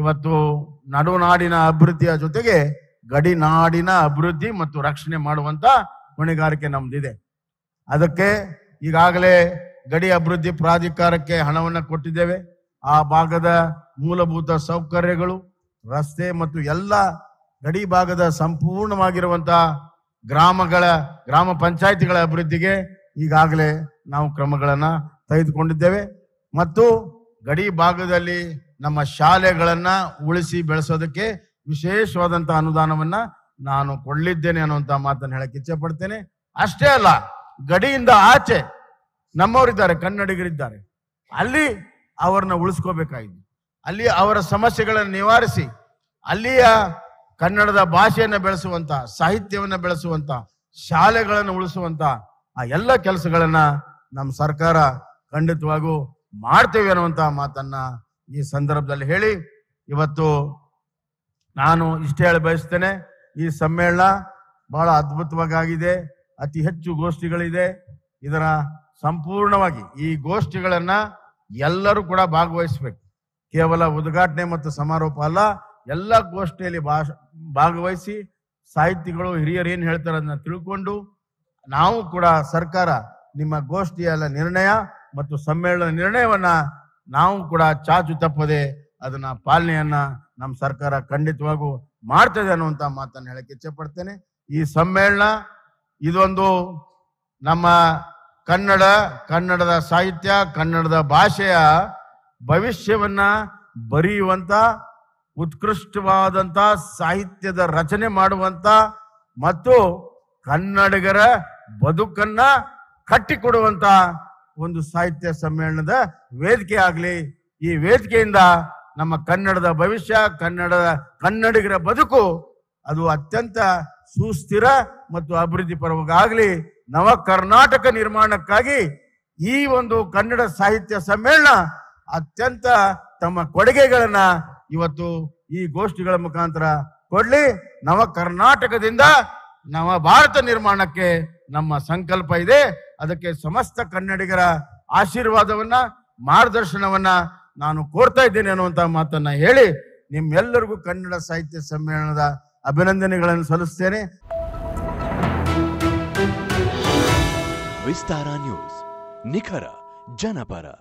ಇವತ್ತು ನಡುನಾಡಿನ ಅಭಿವೃದ್ಧಿಯ ಜೊತೆಗೆ ಗಡಿನಾಡಿನ ಅಭಿವೃದ್ಧಿ ಮತ್ತು ರಕ್ಷಣೆ ಮಾಡುವಂತ ಹೊಣೆಗಾರಿಕೆ ನಮ್ದಿದೆ ಅದಕ್ಕೆ ಈಗಾಗಲೇ ಗಡಿ ಅಭಿವೃದ್ಧಿ ಪ್ರಾಧಿಕಾರಕ್ಕೆ ಹಣವನ್ನು ಕೊಟ್ಟಿದ್ದೇವೆ ಆ ಭಾಗದ ಮೂಲಭೂತ ಸೌಕರ್ಯಗಳು ರಸ್ತೆ ಮತ್ತು ಎಲ್ಲ ಗಡಿ ಭಾಗದ ಸಂಪೂರ್ಣವಾಗಿರುವಂತಹ ಗ್ರಾಮಗಳ ಗ್ರಾಮ ಪಂಚಾಯಿತಿಗಳ ಅಭಿವೃದ್ಧಿಗೆ ಈಗಾಗಲೇ ನಾವು ಕ್ರಮಗಳನ್ನು ತೆಗೆದುಕೊಂಡಿದ್ದೇವೆ ಮತ್ತು ಗಡಿ ಭಾಗದಲ್ಲಿ ನಮ್ಮ ಶಾಲೆಗಳನ್ನ ಉಳಿಸಿ ಬೆಳೆಸೋದಕ್ಕೆ ವಿಶೇಷವಾದಂತ ಅನುದಾನವನ್ನ ನಾನು ಕೊಡ್ಲಿದ್ದೇನೆ ಅನ್ನುವಂತ ಮಾತನ್ನು ಹೇಳಕ್ಕೆ ಇಚ್ಛೆ ಪಡ್ತೇನೆ ಅಷ್ಟೇ ಅಲ್ಲ ಗಡಿಯಿಂದ ಆಚೆ ನಮ್ಮವರಿದ್ದಾರೆ ಕನ್ನಡಿಗರಿದ್ದಾರೆ ಅಲ್ಲಿ ಅವರನ್ನ ಉಳಿಸ್ಕೋಬೇಕಾಗಿದೆ ಅಲ್ಲಿ ಅವರ ಸಮಸ್ಯೆಗಳನ್ನು ನಿವಾರಿಸಿ ಅಲ್ಲಿಯ ಕನ್ನಡದ ಭಾಷೆಯನ್ನು ಬೆಳೆಸುವಂತ ಸಾಹಿತ್ಯವನ್ನು ಬೆಳೆಸುವಂತ ಶಾಲೆಗಳನ್ನು ಉಳಿಸುವಂತ ಆ ಎಲ್ಲ ಕೆಲಸಗಳನ್ನ ನಮ್ಮ ಸರ್ಕಾರ ಖಂಡಿತವಾಗೂ ಮಾಡ್ತೇವೆ ಅನ್ನುವಂತಹ ಮಾತನ್ನ ಈ ಸಂದರ್ಭದಲ್ಲಿ ಹೇಳಿ ಇವತ್ತು ನಾನು ಇಷ್ಟೇ ಹೇಳಿ ಬಯಸ್ತೇನೆ ಈ ಸಮ್ಮೇಳನ ಬಹಳ ಅದ್ಭುತವಾಗಿದೆ ಅತಿ ಹೆಚ್ಚು ಗೋಷ್ಠಿಗಳಿದೆ ಇದರ ಸಂಪೂರ್ಣವಾಗಿ ಈ ಗೋಷ್ಠಿಗಳನ್ನ ಎಲ್ಲರೂ ಕೂಡ ಭಾಗವಹಿಸ್ಬೇಕು ಕೇವಲ ಉದ್ಘಾಟನೆ ಮತ್ತು ಸಮಾರೋಪ ಅಲ್ಲ ಎಲ್ಲ ಗೋಷ್ಠಿಯಲ್ಲಿ ಭಾಷ ಭಾಗವಹಿಸಿ ಸಾಹಿತಿಗಳು ಹಿರಿಯರು ಏನು ಹೇಳ್ತಾರೆ ಅದನ್ನ ತಿಳ್ಕೊಂಡು ನಾವು ಕೂಡ ಸರ್ಕಾರ ನಿಮ್ಮ ಗೋಷ್ಠಿಯಲ್ಲ ನಿರ್ಣಯ ಮತ್ತು ಸಮ್ಮೇಳನ ನಿರ್ಣಯವನ್ನ ನಾವು ಕೂಡ ಚಾಚು ತಪ್ಪದೆ ಅದನ್ನ ಪಾಲನೆಯನ್ನ ನಮ್ಮ ಸರ್ಕಾರ ಖಂಡಿತವಾಗೂ ಮಾಡ್ತದೆ ಅನ್ನುವಂತ ಮಾತನ್ನು ಹೇಳಕ್ಕೆ ಇಚ್ಛೆ ಪಡ್ತೇನೆ ಈ ಸಮ್ಮೇಳನ ಇದೊಂದು ನಮ್ಮ ಕನ್ನಡ ಕನ್ನಡದ ಸಾಹಿತ್ಯ ಕನ್ನಡದ ಭಾಷೆಯ ಭವಿಷ್ಯವನ್ನ ಬರೆಯುವಂತ ಉತ್ಕೃಷ್ಟವಾದಂತ ಸಾಹಿತ್ಯದ ರಚನೆ ಮಾಡುವಂತ ಮತ್ತು ಕನ್ನಡಿಗರ ಬದುಕನ್ನ ಕಟ್ಟಿಕೊಡುವಂತ ಒಂದು ಸಾಹಿತ್ಯ ಸಮ್ಮೇಳನದ ವೇದಿಕೆ ಆಗಲಿ ಈ ವೇದಿಕೆಯಿಂದ ನಮ್ಮ ಕನ್ನಡದ ಭವಿಷ್ಯ ಕನ್ನಡದ ಕನ್ನಡಿಗರ ಬದುಕು ಅದು ಅತ್ಯಂತ ಸುಸ್ಥಿರ ಮತ್ತು ಅಭಿವೃದ್ಧಿ ಪರವಾಗಲಿ ನವ ಕರ್ನಾಟಕ ನಿರ್ಮಾಣಕ್ಕಾಗಿ ಈ ಒಂದು ಕನ್ನಡ ಸಾಹಿತ್ಯ ಸಮ್ಮೇಳನ ಅತ್ಯಂತ ತಮ್ಮ ಕೊಡುಗೆಗಳನ್ನ ಇವತ್ತು ಈ ಗೋಷ್ಠಿಗಳ ಮುಖಾಂತರ ಕೊಡ್ಲಿ ನವ ಕರ್ನಾಟಕದಿಂದ ನವ ಭಾರತ ನಿರ್ಮಾಣಕ್ಕೆ ನಮ್ಮ ಸಂಕಲ್ಪ ಇದೆ ಅದಕ್ಕೆ ಸಮಸ್ತ ಕನ್ನಡಿಗರ ಆಶೀರ್ವಾದವನ್ನ ಮಾರ್ಗದರ್ಶನವನ್ನ ನಾನು ಕೋರ್ತಾ ಇದ್ದೇನೆ ಅನ್ನುವಂತ ಮಾತನ್ನ ಹೇಳಿ ನಿಮ್ಮೆಲ್ಲರಿಗೂ ಕನ್ನಡ ಸಾಹಿತ್ಯ ಸಮ್ಮೇಳನದ ಅಭಿನಂದನೆಗಳನ್ನು ಸಲ್ಲಿಸ್ತೇನೆ ವಿಸ್ತಾರ ನ್ಯೂಸ್ ನಿಖರ ಜನಪರ